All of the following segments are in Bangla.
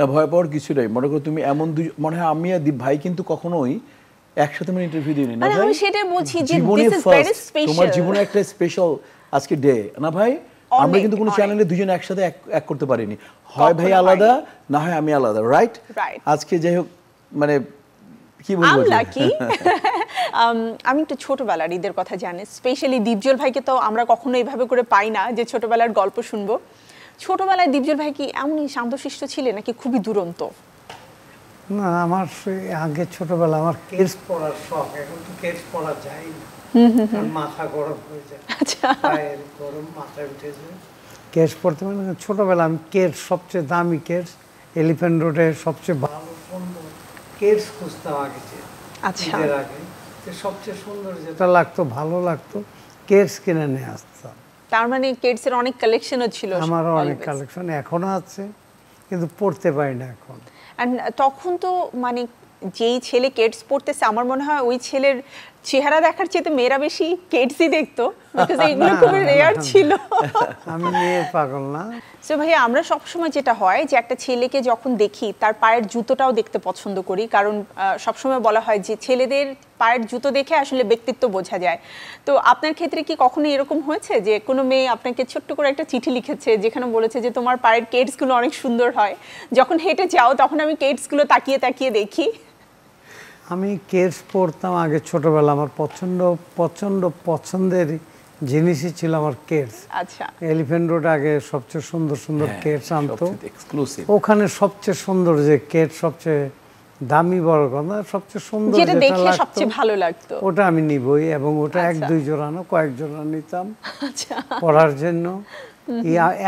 না ভয় পাওয়ার কিছু নাই মনে করো তুমি এমন দুই মনে হয় আমি আর দীপ ভাই কিন্তু কখনোই একসাথে মানে ইন্টারভিউ দিইনি না ভাই আমি সেটা বলছি যে দিস ইজ ভেরি স্পেশাল তোমার জীবনে একটা স্পেশাল আজকে ডে না ভাই আমরা কিন্তু কোনো চ্যানেলে দুজন একসাথে এক করতে পারিনি হয় ভাই আলাদা না হয় আমি আলাদা রাইট আজকে যাই হোক মানে কি বলবো লাকি um, আমি একটু ছোটবেলার ঈদের কথা জানি স্পেশালি দীপজল ভাইকে তো আমরা কখনো এইভাবে করে পাই না যে ছোটবেলার গল্প শুনবো ছোটবেলায় দীপজল ভাই কি এমনই শান্তশিষ্ট ছিলেন নাকি খুবই দুরন্ত না আমার আগে ছোটবেলা আমার কেস পড়ার শখ এখন তো কেস পড়া যায় না মাথা গরম হয়ে যায় আচ্ছা। পায়ের গরম মাথা উঠে যায় কেস পড়তে মানে ছোটবেলা আমি কেস সবচেয়ে দামি কেস এলিফ্যান্ট রোডে সবচেয়ে ভালো সুন্দর কেস খুঁজতাম আচ্ছা। আগে যে সবচেয়ে সুন্দর যেটা লাগতো ভালো লাগতো কেস কিনে নিয়ে আসতাম তার মানে কিডস এর অনেক কালেকশনও ছিল আমারও অনেক কালেকশন এখনো আছে কিন্তু পড়তে পারি না এখন তখন তো মানে যেই ছেলে কিডস পড়তেছে আমার মনে হয় ওই ছেলের চেহারা দেখার চেয়ে মেয়েরা বেশি কেটসি দেখতো এগুলো খুব রেয়ার ছিল আমি পাগল না সো ভাই আমরা সবসময় যেটা হয় যে একটা ছেলেকে যখন দেখি তার পায়ের জুতোটাও দেখতে পছন্দ করি কারণ সবসময় বলা হয় যে ছেলেদের পায়ের জুতো দেখে আসলে ব্যক্তিত্ব বোঝা যায় তো আপনার ক্ষেত্রে কি কখনো এরকম হয়েছে যে কোনো মেয়ে আপনাকে ছোট্ট করে একটা চিঠি লিখেছে যেখানে বলেছে যে তোমার পায়ের কেটসগুলো অনেক সুন্দর হয় যখন হেঁটে যাও তখন আমি কেটসগুলো তাকিয়ে তাকিয়ে দেখি আমি কেস পড়তাম আগে ছোটবেলা আমার পছন্দ পছন্দ পছন্দের জিনিসই ছিল আমার কেটস আচ্ছা এলিফেন্ট রোড আগে সবচেয়ে সুন্দর সুন্দর হ্যাঁ, কেস আনতো ওখানে সবচেয়ে সুন্দর যে কেস সবচেয়ে দামি বড় কথা সবচেয়ে সুন্দর যেটা দেখে সবচেয়ে ভালো লাগতো ওটা আমি নিবই এবং ওটা এক আচ্ছা। দুই জোড়া না কয়েক জোড়া নিতাম আচ্ছা পড়ার জন্য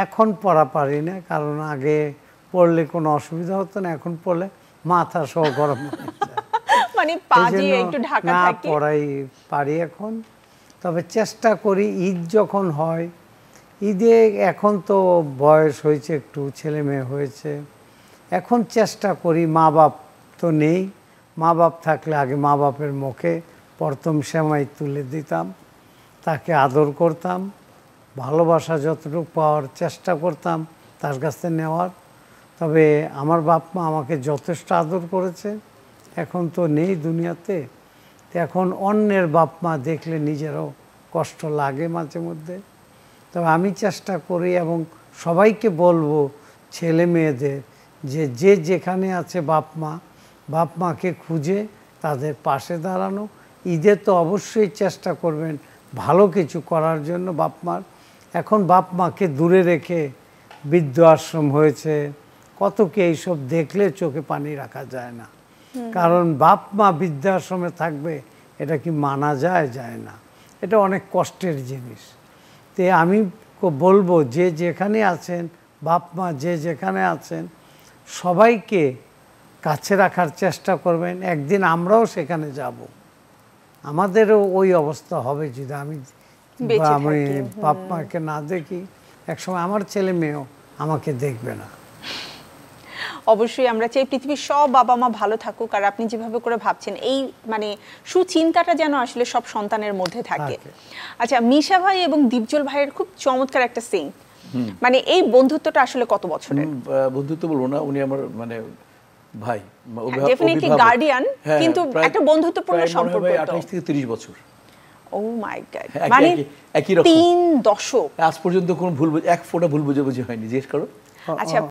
এখন পড়া পারি না কারণ আগে পড়লে কোনো অসুবিধা হতো না এখন পড়লে মাথা সহ গরম হয়ে মানে পা একটু ঢাকা থাকি পড়াই পারি এখন তবে চেষ্টা করি ঈদ যখন হয় ঈদে এখন তো বয়স হয়েছে একটু ছেলে মেয়ে হয়েছে এখন চেষ্টা করি মা বাপ তো নেই মা বাপ থাকলে আগে মা বাপের মুখে প্রথম সেমাই তুলে দিতাম তাকে আদর করতাম ভালোবাসা যতটুকু পাওয়ার চেষ্টা করতাম তার কাছ থেকে নেওয়ার তবে আমার বাপ মা আমাকে যথেষ্ট আদর করেছে এখন তো নেই দুনিয়াতে এখন অন্যের বাপ মা দেখলে নিজেরও কষ্ট লাগে মাঝে মধ্যে তবে আমি চেষ্টা করি এবং সবাইকে বলবো ছেলে মেয়েদের যে যে যেখানে আছে বাপ মা বাপ মাকে খুঁজে তাদের পাশে দাঁড়ানো ঈদে তো অবশ্যই চেষ্টা করবেন ভালো কিছু করার জন্য বাপ মার এখন বাপ মাকে দূরে রেখে বৃদ্ধ আশ্রম হয়েছে কত কি এইসব দেখলে চোখে পানি রাখা যায় না কারণ বাপ মা বৃদ্ধাশ্রমে থাকবে এটা কি মানা যায় যায় না এটা অনেক কষ্টের জিনিস তে আমি বলবো যে যেখানে আছেন বাপ মা যে যেখানে আছেন সবাইকে কাছে রাখার চেষ্টা করবেন একদিন আমরাও সেখানে যাব আমাদেরও ওই অবস্থা হবে যদি আমি আমি বাপ মাকে না দেখি একসময় আমার ছেলে মেয়েও আমাকে দেখবে না অবশ্যই আমরা চাই পৃথিবীর সব বাবা মা ভালো থাকুক আর আপনি যেভাবে করে ভাবছেন এই মানে সুচিন্তাটা যেন আসলে সব সন্তানের মধ্যে থাকে আচ্ছা মিশা ভাই এবং দীপজল ভাইয়ের খুব চমৎকার একটা সিং মানে এই বন্ধুত্বটা আসলে কত বছরের বন্ধুত্ব বলবো না উনি আমার মানে ভাই ডেফিনেটলি হ্যাঁ, গার্ডিয়ান হ্যাঁ, কিন্তু একটা বন্ধুত্বপূর্ণ সম্পর্ক 28 থেকে 30 বছর ও মাই গড হ্যাঁ, মানে একই রকম তিন দশক আজ পর্যন্ত কোন ভুল এক ফোটা ভুল বুঝে বুঝে হয়নি জিজ্ঞেস করো আচ্ছা